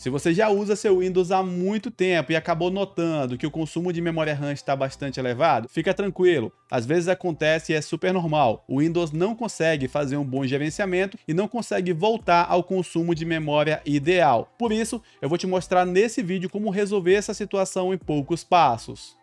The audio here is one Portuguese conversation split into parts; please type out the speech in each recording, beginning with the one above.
Se você já usa seu Windows há muito tempo e acabou notando que o consumo de memória RAM está bastante elevado, fica tranquilo, às vezes acontece e é super normal. O Windows não consegue fazer um bom gerenciamento e não consegue voltar ao consumo de memória ideal. Por isso, eu vou te mostrar nesse vídeo como resolver essa situação em poucos passos.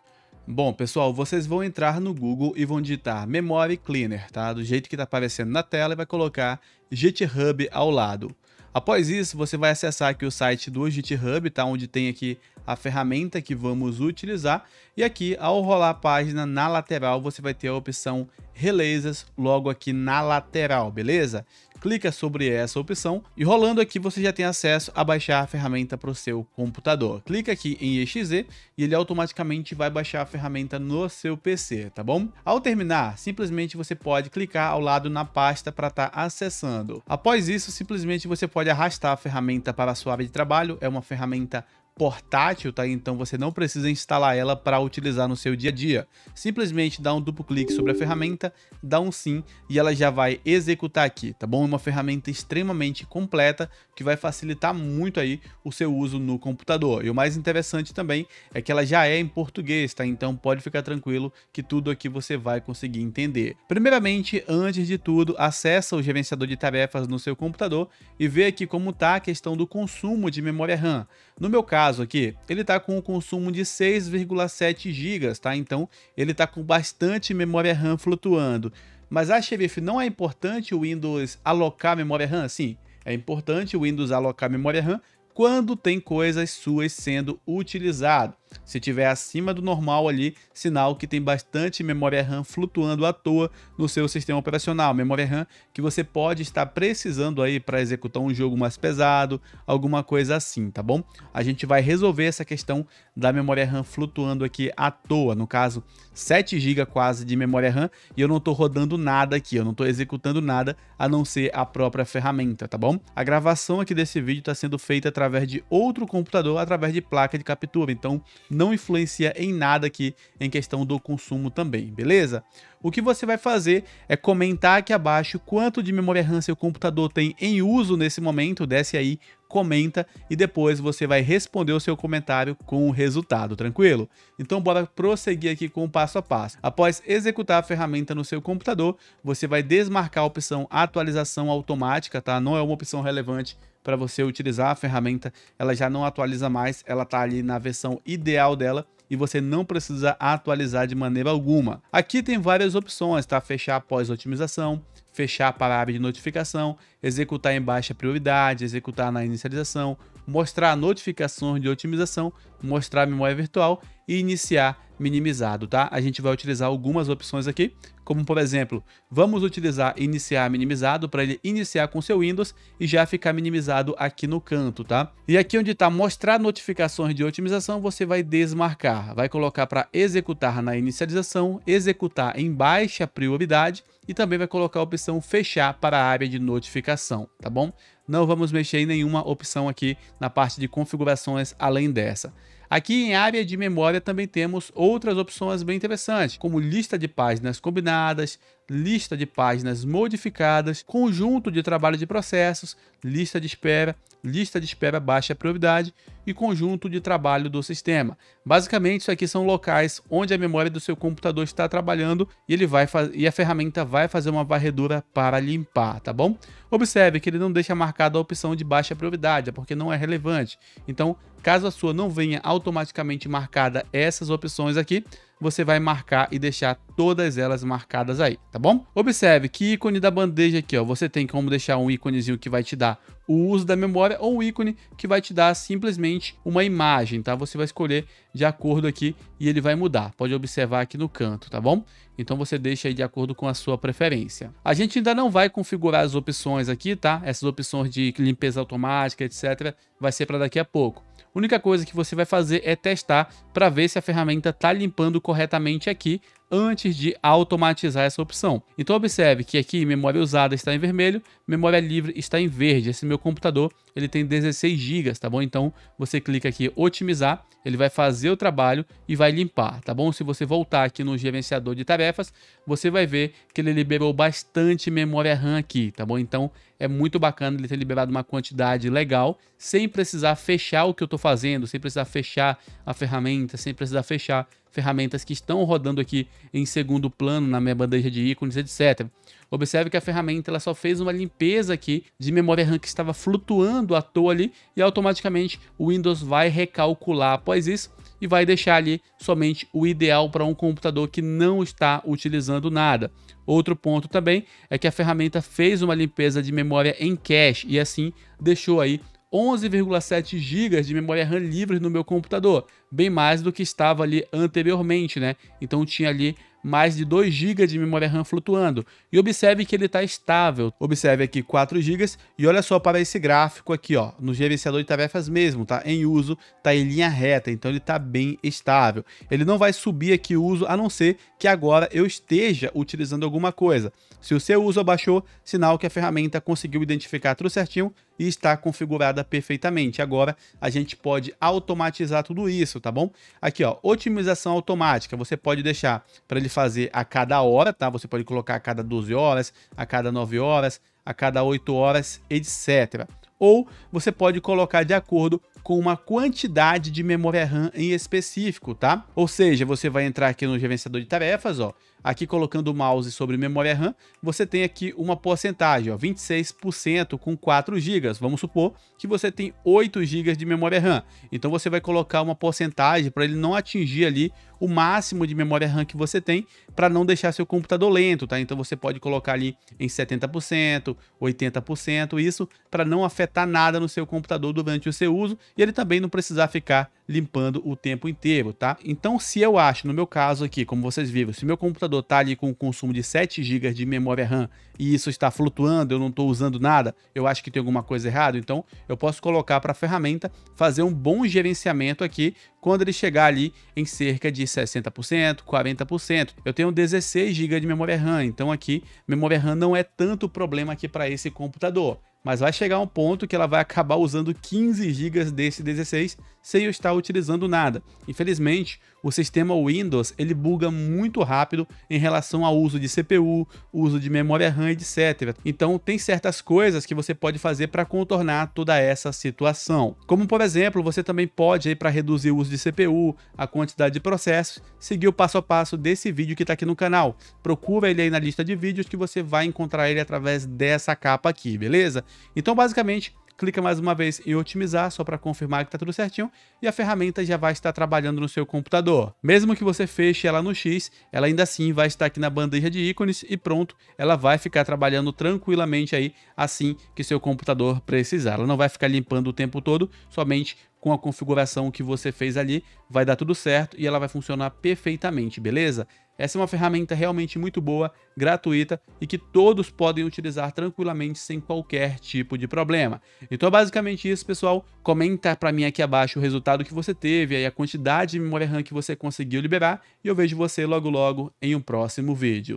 Bom, pessoal, vocês vão entrar no Google e vão digitar Memory Cleaner, tá? Do jeito que está aparecendo na tela e vai colocar GitHub ao lado. Após isso, você vai acessar aqui o site do GitHub, tá? onde tem aqui a ferramenta que vamos utilizar. E aqui, ao rolar a página na lateral, você vai ter a opção Releases, logo aqui na lateral, beleza? Clica sobre essa opção e rolando aqui você já tem acesso a baixar a ferramenta para o seu computador. Clica aqui em exe e ele automaticamente vai baixar a ferramenta no seu PC, tá bom? Ao terminar, simplesmente você pode clicar ao lado na pasta para estar tá acessando. Após isso, simplesmente você pode pode arrastar a ferramenta para a sua área de trabalho, é uma ferramenta portátil, tá? Então você não precisa instalar ela para utilizar no seu dia a dia. Simplesmente dá um duplo clique sobre a ferramenta, dá um sim e ela já vai executar aqui, tá bom? É uma ferramenta extremamente completa que vai facilitar muito aí o seu uso no computador. E o mais interessante também é que ela já é em português, tá? Então pode ficar tranquilo que tudo aqui você vai conseguir entender. Primeiramente, antes de tudo, acessa o gerenciador de tarefas no seu computador e vê aqui como tá a questão do consumo de memória RAM. No meu caso, caso aqui, ele está com um consumo de 6,7 GB, tá? Então ele está com bastante memória RAM flutuando. Mas a xerife, não é importante o Windows alocar memória RAM? Sim, é importante o Windows alocar memória RAM quando tem coisas suas sendo utilizado. Se tiver acima do normal ali, sinal que tem bastante memória RAM flutuando à toa no seu sistema operacional. Memória RAM que você pode estar precisando aí para executar um jogo mais pesado, alguma coisa assim, tá bom? A gente vai resolver essa questão da memória RAM flutuando aqui à toa, no caso 7 GB quase de memória RAM e eu não estou rodando nada aqui, eu não estou executando nada a não ser a própria ferramenta, tá bom? A gravação aqui desse vídeo está sendo feita através de outro computador, através de placa de captura, então não influencia em nada aqui em questão do consumo também, beleza? O que você vai fazer é comentar aqui abaixo quanto de memória RAM seu computador tem em uso nesse momento, desce aí comenta e depois você vai responder o seu comentário com o resultado, tranquilo? Então bora prosseguir aqui com o passo a passo. Após executar a ferramenta no seu computador, você vai desmarcar a opção atualização automática, tá? Não é uma opção relevante para você utilizar a ferramenta, ela já não atualiza mais, ela tá ali na versão ideal dela e você não precisa atualizar de maneira alguma. Aqui tem várias opções, tá? Fechar após otimização, fechar para a aba de notificação, executar em baixa prioridade, executar na inicialização, mostrar notificações de otimização, mostrar memória virtual e iniciar minimizado, tá? A gente vai utilizar algumas opções aqui, como por exemplo, vamos utilizar iniciar minimizado para ele iniciar com seu Windows e já ficar minimizado aqui no canto, tá? E aqui onde está mostrar notificações de otimização, você vai desmarcar, vai colocar para executar na inicialização, executar em baixa prioridade e também vai colocar a opção fechar para a área de notificação, tá bom? não vamos mexer em nenhuma opção aqui na parte de configurações além dessa. Aqui em área de memória também temos outras opções bem interessantes, como lista de páginas combinadas, lista de páginas modificadas, conjunto de trabalho de processos, lista de espera, lista de espera baixa prioridade e conjunto de trabalho do sistema. Basicamente, isso aqui são locais onde a memória do seu computador está trabalhando e ele vai e a ferramenta vai fazer uma varredura para limpar, tá bom? Observe que ele não deixa marcada a opção de baixa prioridade, é porque não é relevante. Então, caso a sua não venha automaticamente marcada essas opções aqui, você vai marcar e deixar todas elas marcadas aí, tá bom? Observe que ícone da bandeja aqui, ó, você tem como deixar um íconezinho que vai te dar o uso da memória ou um ícone que vai te dar simplesmente uma imagem, tá? Você vai escolher de acordo aqui e ele vai mudar. Pode observar aqui no canto, tá bom? Então você deixa aí de acordo com a sua preferência. A gente ainda não vai configurar as opções aqui, tá? Essas opções de limpeza automática, etc. Vai ser para daqui a pouco. A única coisa que você vai fazer é testar para ver se a ferramenta está limpando corretamente aqui antes de automatizar essa opção. Então observe que aqui memória usada está em vermelho, memória livre está em verde. Esse meu computador ele tem 16 GB, tá bom? Então você clica aqui otimizar, ele vai fazer o trabalho e vai limpar, tá bom? Se você voltar aqui no gerenciador de tarefas, você vai ver que ele liberou bastante memória RAM aqui, tá bom? Então é muito bacana ele ter liberado uma quantidade legal, sem precisar fechar o que eu estou fazendo, sem precisar fechar a ferramenta, sem precisar fechar ferramentas que estão rodando aqui em segundo plano na minha bandeja de ícones, etc. Observe que a ferramenta ela só fez uma limpeza aqui de memória RAM que estava flutuando à toa ali e automaticamente o Windows vai recalcular após isso e vai deixar ali somente o ideal para um computador que não está utilizando nada. Outro ponto também é que a ferramenta fez uma limpeza de memória em cache e assim deixou aí 11,7 GB de memória RAM livre no meu computador, bem mais do que estava ali anteriormente, né? Então tinha ali mais de 2 GB de memória RAM flutuando. E observe que ele está estável. Observe aqui 4 GB e olha só para esse gráfico aqui, ó, no gerenciador de tarefas mesmo, tá? Em uso, tá em linha reta, então ele está bem estável. Ele não vai subir aqui o uso, a não ser que agora eu esteja utilizando alguma coisa. Se o seu uso abaixou, sinal que a ferramenta conseguiu identificar tudo certinho e está configurada perfeitamente. Agora a gente pode automatizar tudo isso, tá bom? Aqui, ó, otimização automática, você pode deixar para ele fazer a cada hora, tá? Você pode colocar a cada 12 horas, a cada 9 horas, a cada 8 horas, etc. Ou você pode colocar de acordo com uma quantidade de memória RAM em específico, tá? Ou seja, você vai entrar aqui no gerenciador de tarefas, ó, Aqui colocando o mouse sobre memória RAM, você tem aqui uma porcentagem, ó, 26% com 4 GB. Vamos supor que você tem 8 GB de memória RAM. Então você vai colocar uma porcentagem para ele não atingir ali o máximo de memória RAM que você tem para não deixar seu computador lento, tá? Então você pode colocar ali em 70%, 80%, isso para não afetar nada no seu computador durante o seu uso e ele também não precisar ficar limpando o tempo inteiro, tá? Então se eu acho, no meu caso aqui, como vocês viram, se meu computador computador está ali com um consumo de 7 GB de memória RAM e isso está flutuando, eu não estou usando nada, eu acho que tem alguma coisa errada, então eu posso colocar para a ferramenta fazer um bom gerenciamento aqui quando ele chegar ali em cerca de 60%, 40%. Eu tenho 16 GB de memória RAM, então aqui memória RAM não é tanto problema aqui para esse computador mas vai chegar um ponto que ela vai acabar usando 15 GB desse 16 sem eu estar utilizando nada. Infelizmente, o sistema Windows ele buga muito rápido em relação ao uso de CPU, uso de memória RAM, etc. Então, tem certas coisas que você pode fazer para contornar toda essa situação. Como, por exemplo, você também pode, para reduzir o uso de CPU, a quantidade de processos, seguir o passo a passo desse vídeo que está aqui no canal. Procura ele aí na lista de vídeos que você vai encontrar ele através dessa capa aqui, beleza? Então, basicamente, clica mais uma vez em otimizar só para confirmar que está tudo certinho e a ferramenta já vai estar trabalhando no seu computador. Mesmo que você feche ela no X, ela ainda assim vai estar aqui na bandeja de ícones e pronto, ela vai ficar trabalhando tranquilamente aí assim que seu computador precisar. Ela não vai ficar limpando o tempo todo, somente com a configuração que você fez ali, vai dar tudo certo e ela vai funcionar perfeitamente, beleza? Essa é uma ferramenta realmente muito boa, gratuita e que todos podem utilizar tranquilamente sem qualquer tipo de problema. Então é basicamente isso, pessoal. Comenta para mim aqui abaixo o resultado que você teve aí a quantidade de memória RAM que você conseguiu liberar e eu vejo você logo logo em um próximo vídeo.